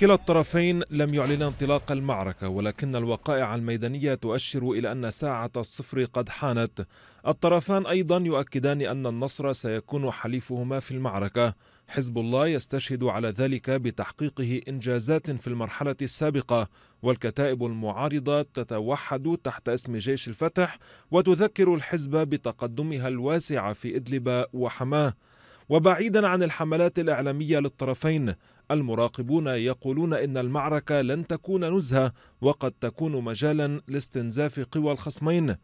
كلا الطرفين لم يعلنا انطلاق المعركة ولكن الوقائع الميدانية تؤشر إلى أن ساعة الصفر قد حانت الطرفان أيضا يؤكدان أن النصر سيكون حليفهما في المعركة حزب الله يستشهد على ذلك بتحقيقه إنجازات في المرحلة السابقة والكتائب المعارضة تتوحد تحت اسم جيش الفتح وتذكر الحزب بتقدمها الواسع في إدلب وحماه وبعيدا عن الحملات الإعلامية للطرفين المراقبون يقولون إن المعركة لن تكون نزهة وقد تكون مجالا لاستنزاف قوى الخصمين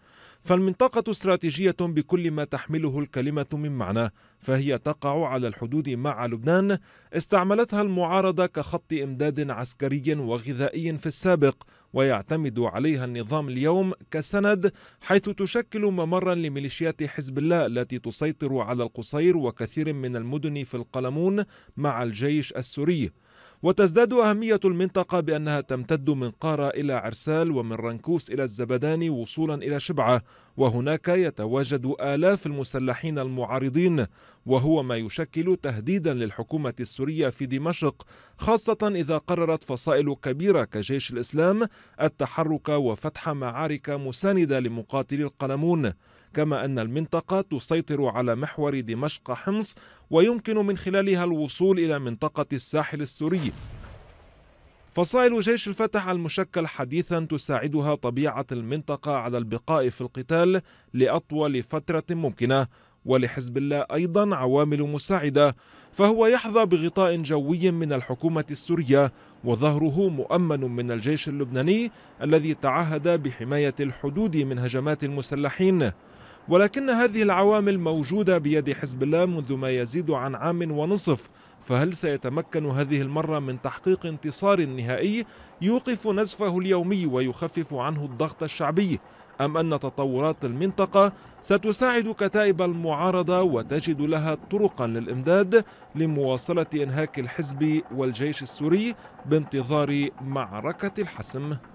فالمنطقة استراتيجية بكل ما تحمله الكلمة من معنى فهي تقع على الحدود مع لبنان استعملتها المعارضة كخط إمداد عسكري وغذائي في السابق ويعتمد عليها النظام اليوم كسند حيث تشكل ممرا لميليشيات حزب الله التي تسيطر على القصير وكثير من المدن في القلمون مع الجيش السوري الدولية وتزداد أهمية المنطقة بأنها تمتد من قارة إلى عرسال ومن رنكوس إلى الزبدان وصولا إلى شبعة وهناك يتواجد آلاف المسلحين المعارضين وهو ما يشكل تهديدا للحكومة السورية في دمشق خاصة إذا قررت فصائل كبيرة كجيش الإسلام التحرك وفتح معارك مساندة لمقاتلي القلمون كما أن المنطقة تسيطر على محور دمشق حمص ويمكن من خلالها الوصول إلى منطقة الساحل السوري فصائل جيش الفتح المشكل حديثا تساعدها طبيعة المنطقة على البقاء في القتال لأطول فترة ممكنة ولحزب الله أيضا عوامل مساعدة فهو يحظى بغطاء جوي من الحكومة السورية وظهره مؤمن من الجيش اللبناني الذي تعهد بحماية الحدود من هجمات المسلحين ولكن هذه العوامل موجودة بيد حزب الله منذ ما يزيد عن عام ونصف فهل سيتمكن هذه المرة من تحقيق انتصار نهائي يوقف نزفه اليومي ويخفف عنه الضغط الشعبي أم أن تطورات المنطقة ستساعد كتائب المعارضة وتجد لها طرقا للإمداد لمواصلة إنهاك الحزب والجيش السوري بانتظار معركة الحسم